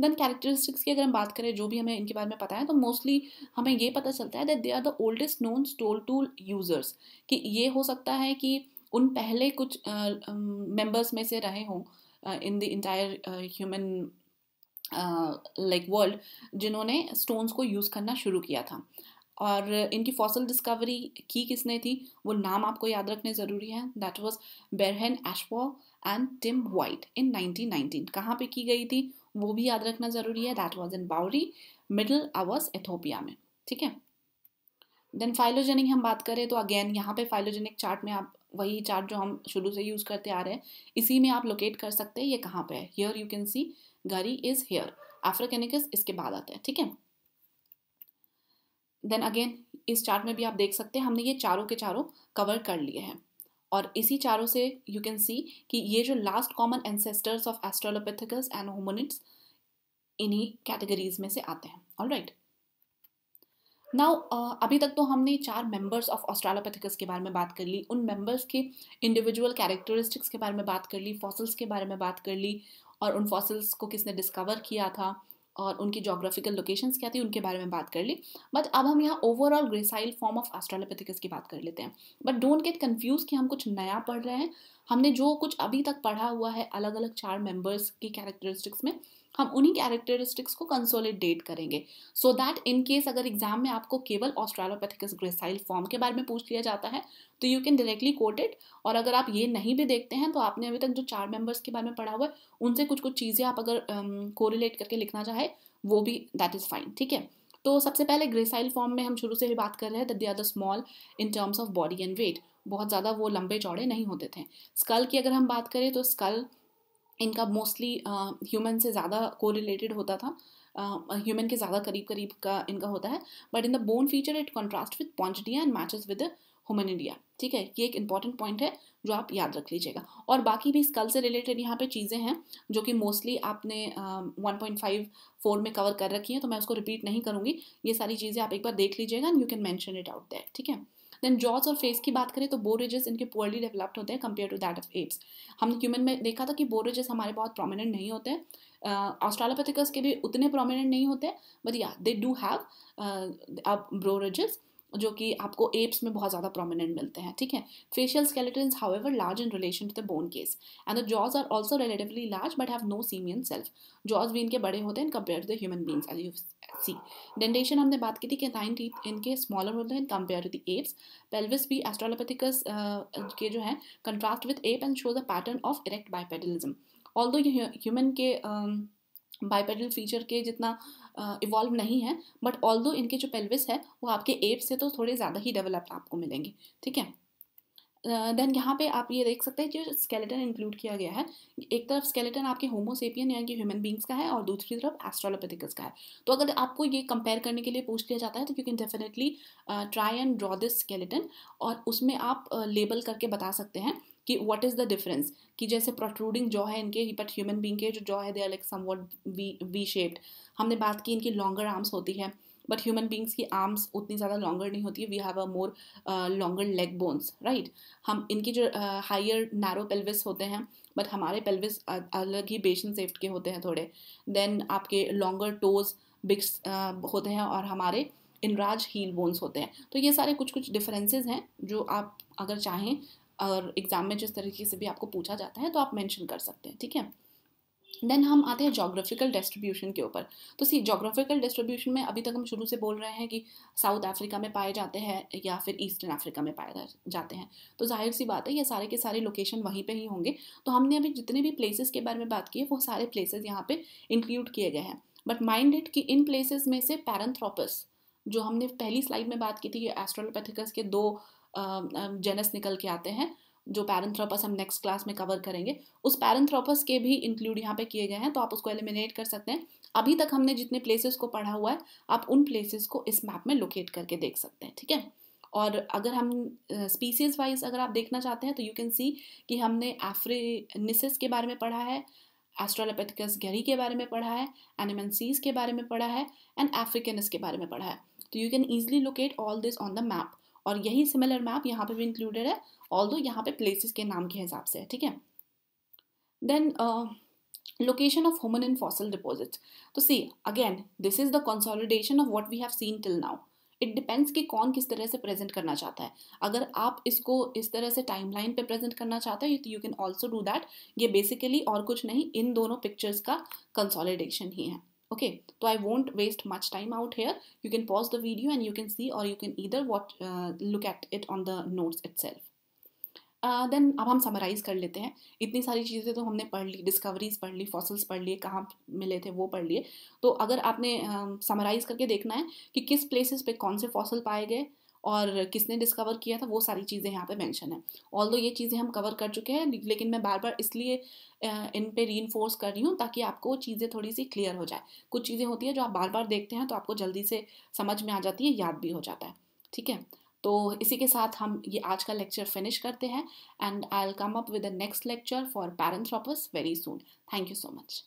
देन कैरेक्टरिस्टिक्स की अगर हम बात करें जो भी हमें इनके बारे में पता है तो मोस्टली हमें ये पता चलता है that they are the oldest known stone tool users कि ये हो सकता है कि उन पहले कुछ मेंबर्स uh, में से रहे हों in the entire human like world जिन्होंने स्टोन्स को यूज़ करना शुरू किया था और इनकी फॉसल डिस्कवरी की किसने थी वो नाम आपको याद रखने ज़रूरी है that was Berhane Asfaw and Tim White in 1919 कहाँ पे की गई थी वो भी याद रखना ज़रूरी है that was in Bouri Middle Awash Ethiopia में ठीक है देन फाइलोजेनिक हम बात करें तो अगेन यहाँ पे फाइलोजेनिक चार्ट में आप वही चार्ट जो हम शुरू से यूज़ करते आ रहे हैं इसी में आप लोकेट कर सकते हैं ये कहाँ पे है हेयर यू कैन सी गरी इज़ हेयर आफ्रोकेनिकस इसके बाद आता है ठीक है देन अगेन इस चार्ट में भी आप देख सकते हैं हमने ये चारों के चारों कवर कर लिए हैं और इसी चारों से यू कैन सी कि ये जो last common ancestors of Australopithecus and hominins इन्हीं कैटेगरीज में से आते हैं ऑल राइट नाउ अभी तक तो हमने चार मेंबर्स ऑफ ऑस्ट्रालोपैथिकस के बारे में बात कर ली उन मेंबर्स के इंडिविजुअल कैरेक्टरिस्टिक्स के बारे में बात कर ली फॉसिल्स के बारे में बात कर ली और उन फॉसिल्स को किसने डिस्कवर किया था और उनकी जोग्राफिकल लोकेशंस क्या थी उनके बारे में बात कर ली बट अब हम यहाँ overall gracile form of Australopithecus की बात कर लेते हैं बट डोंट गेट कन्फ्यूज कि हम कुछ नया पढ़ रहे हैं हमने जो कुछ अभी तक पढ़ा हुआ है अलग अलग चार मेंबर्स की कैरेक्टरिस्टिक्स में हम उन्हीं कैरेक्टरिस्टिक्स को कंसोलिडेट करेंगे सो दैट इन केस अगर एग्जाम में आपको केवल ऑस्ट्रेलोपैथिकस ग्रेसाइल फॉर्म के बारे में पूछ लिया जाता है तो you can directly quote it और अगर आप ये नहीं भी देखते हैं तो आपने अभी तक जो चार मेंबर्स के बारे में पढ़ा हुआ है उनसे कुछ कुछ चीज़ें आप अगर कोरिलेट um, करके लिखना चाहे वो भी दैट इज़ फाइन ठीक है तो सबसे पहले ग्रेसाइल फॉर्म में हम शुरू से ही बात कर रहे हैं that they are the small in terms of body and weight बहुत ज़्यादा वो लंबे चौड़े नहीं होते थे स्कल की अगर हम बात करें तो स्कल इनका मोस्टली ह्यूमन से ज़्यादा कोरिलेटेड होता था ह्यूमन uh, के ज़्यादा करीब करीब का इनका होता है but in the bone feature it contrast with Pongidae and matches with human India ठीक है ये एक इंपॉर्टेंट पॉइंट है जो आप याद रख लीजिएगा और बाकी भी स्कल से रिलेटेड यहाँ पे चीज़ें हैं जो कि मोस्टली आपने वन पॉइंट फाइव फोर में कवर कर रखी हैं तो मैं उसको रिपीट नहीं करूँगी ये सारी चीज़ें आप एक बार देख लीजिएगा and you can mention it out that ठीक है देन जॉज और फेस की बात करें तो बोरेजेस इनके पोअरली डेवलप्ड होते हैं compare to that of apes हमने ह्यूमन में देखा था कि बोरेजेस हमारे बहुत प्रोमिनेंट नहीं होते ऑस्ट्रालोपेथिकस के भी उतने प्रोमिनेंट नहीं होते बट या दे डू हैव ब्रोरेजेस जो कि आपको एप्स में बहुत ज़्यादा प्रोमिनेंट मिलते हैं ठीक है facial skeleton however large in relation to the bone case and the jaws are also relatively large but have no simian shelf jaws भी इनके बड़े होते हैं compare to the human beings L U C dentition हमने बात की थी कि नाइन टीथ इनके स्मॉलर होते हैं compare to the apes pelvis भी एस्ट्रोलोपैथिकस के जो है contrast with ape and show the pattern of erect bipedalism although human के uh, बाईपेडल फीचर के जितना इवॉल्व uh, नहीं है बट ऑल दो इनके जो पेल्विस है वो आपके एप से तो थोड़े ज़्यादा ही डेवलप्ड आपको मिलेंगे ठीक है देन यहाँ पे आप ये देख सकते हैं कि स्केलेटन इंक्लूड किया गया है एक तरफ स्केलेटन आपके होमोसेपियन यानी कि ह्यूमन बींग्स का है और दूसरी तरफ एस्ट्रोलोपेथिकस का है तो अगर आपको ये कंपेयर करने के लिए पूछ लिया जाता है तो you can definitely try and draw this skeleton और उसमें आप लेबल uh, करके बता सकते हैं कि व्हाट इज़ द डिफरेंस कि जैसे प्रोट्रूडिंग जॉ है इनके बट ह्यूमन बींग के जो जॉ है they are like somewhat V V shaped हमने बात की इनकी लॉन्गर आर्म्स होती है बट ह्यूमन बींग्स की आर्म्स उतनी ज़्यादा लॉन्गर नहीं होती है we have a more longer leg bones right हम इनकी जो हायर नैरो पेल्विस होते हैं बट हमारे पेल्विस अलग ही बेशन सेफ्ट के होते हैं थोड़े देन आपके लॉन्गर टोज बिग्स होते हैं और हमारे इनराज हील बोन्स होते हैं तो ये सारे कुछ कुछ डिफरेंसेस हैं जो आप अगर चाहें और एग्ज़ाम में जिस तरीके से भी आपको पूछा जाता है तो आप मेंशन कर सकते हैं ठीक है देन हम आते हैं जोग्राफिकल डिस्ट्रीब्यूशन के ऊपर तो सी जोग्राफिकल डिस्ट्रीब्यूशन में अभी तक हम शुरू से बोल रहे हैं कि साउथ अफ्रीका में पाए जाते हैं या फिर ईस्टर्न अफ्रीका में पाए जाते हैं तो जाहिर सी बात है ये सारे के सारे लोकेशन वहीं पे ही होंगे तो हमने अभी जितने भी प्लेसेस के बारे में बात की है वो सारे प्लेसेस यहाँ पे इंक्लूड किए गए हैं बट माइंड इट कि इन प्लेसेस में से पैरंथ्रोपस जो हमने पहली स्लाइड में बात की थी ये एस्ट्रोलोपैथिकस के दो जेनस निकल के आते हैं जो पैरेंथ्रोपस हम नेक्स्ट क्लास में कवर करेंगे उस पैरेंथ्रोपस के भी इंक्लूड यहाँ पे किए गए हैं तो आप उसको एलिमिनेट कर सकते हैं अभी तक हमने जितने प्लेसेस को पढ़ा हुआ है आप उन प्लेसेस को इस मैप में लोकेट करके देख सकते हैं ठीक है और अगर हम स्पीसीज uh, वाइज अगर आप देखना चाहते हैं तो यू कैन सी कि हमने एफ्रेनिसिस के बारे में पढ़ा है एस्ट्रोलोपैथिकस गहरी के बारे में पढ़ा है एनिमेंसीज के बारे में पढ़ा है एंड एफ्रिकनस के बारे में पढ़ा है तो you can easily locate all this on the map और यही सिमिलर मैप यहाँ पे भी इंक्लूडेड है ऑल दो यहाँ पे प्लेसेस के नाम के हिसाब से है ठीक है then location of of in fossil deposits तो see again this is the consolidation of what we have seen till now it depends कि कौन किस तरह से प्रेजेंट करना चाहता है अगर आप इसको इस तरह से टाइमलाइन पे प्रेजेंट करना चाहते हैं you can also do that ये बेसिकली और कुछ नहीं इन दोनों पिक्चर्स का कंसोलिडेशन ही है okay so i won't waste much time out here you can pause the video and you can see or you can either watch uh, look at it on the notes itself then uh, अब हम summarise कर लेते हैं इतनी सारी चीज़ें तो हमने पढ़ ली डिस्कवरीज पढ़ ली फॉसल्स पढ़ लिए कहाँ मिले थे वो पढ़ लिए तो अगर आपने समराइज़ uh, करके देखना है कि किस प्लेसेस पे कौन से फॉसल पाए गए और किसने डिस्कवर किया था वो सारी चीज़ें यहाँ पे मेंशन है ऑल ये चीज़ें हम कवर कर चुके हैं लेकिन मैं बार बार इसलिए इन पे री कर रही हूँ ताकि आपको चीज़ें थोड़ी सी क्लियर हो जाए कुछ चीज़ें होती हैं जो आप बार बार देखते हैं तो आपको जल्दी से समझ में आ जाती है याद भी हो जाता है ठीक है तो इसी के साथ हम ये आज का लेक्चर फिनिश करते हैं and I will come up with the next lecture for Paranthropus very soon thank you so much